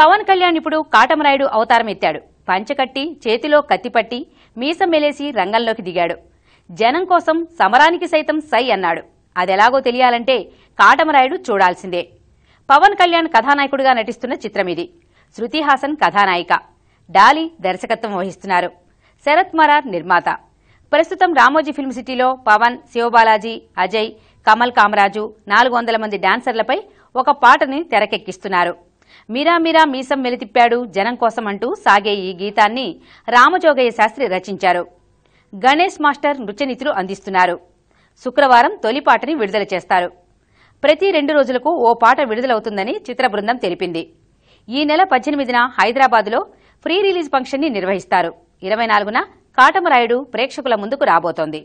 పవన్ కళ్యాణ్ ఇప్పుడు కాటమరాయుడు అవతారం ఎత్తాడు పంచకట్టి చేతిలో కత్తిపట్టి మీసం మెలేసి రంగంలోకి దిగాడు జనం కోసం సమరానికి సైతం సై అన్నాడు అదెలాగో తెలియాలంటే కాటమరాయుడు చూడాల్సిందే పవన్ కళ్యాణ్ కథానాయకుడిగా నటిస్తున్న చిత్రమిది శృతి హాసన్ కథానాయిక డాలి దర్శకత్వం వహిస్తున్నారు శరత్ మరార్ నిర్మాత ప్రస్తుతం రామోజీ ఫిల్మ్ సిటీలో పవన్ శివబాలాజీ అజయ్ కమల్ కామరాజు నాలుగు వందల మంది డాన్సర్లపై ఒక పాటని తెరకెక్కిస్తున్నారు మీరా మీరా మీసం మెలితిప్పాడు జనం కోసం అంటూ సాగే ఈ గీతాన్ని రామజోగయ్య శాస్త్రి రచించారు గణేష్ మాస్టర్ నృత్యనీతులు అందిస్తున్నారు శుక్రవారం తొలి పాటని విడుదల చేస్తారు ప్రతి రెండు రోజులకు ఓ పాట విడుదలవుతుందని చిత్ర బృందం తెలిపింది ఈ నెల పద్దెనిమిదిన హైదరాబాద్లో ప్రీ రిలీజ్ ఫంక్షన్ని నిర్వహిస్తారు ఇరవై నాలుగున కాటమరాయుడు ప్రేక్షకుల ముందుకు రాబోతోంది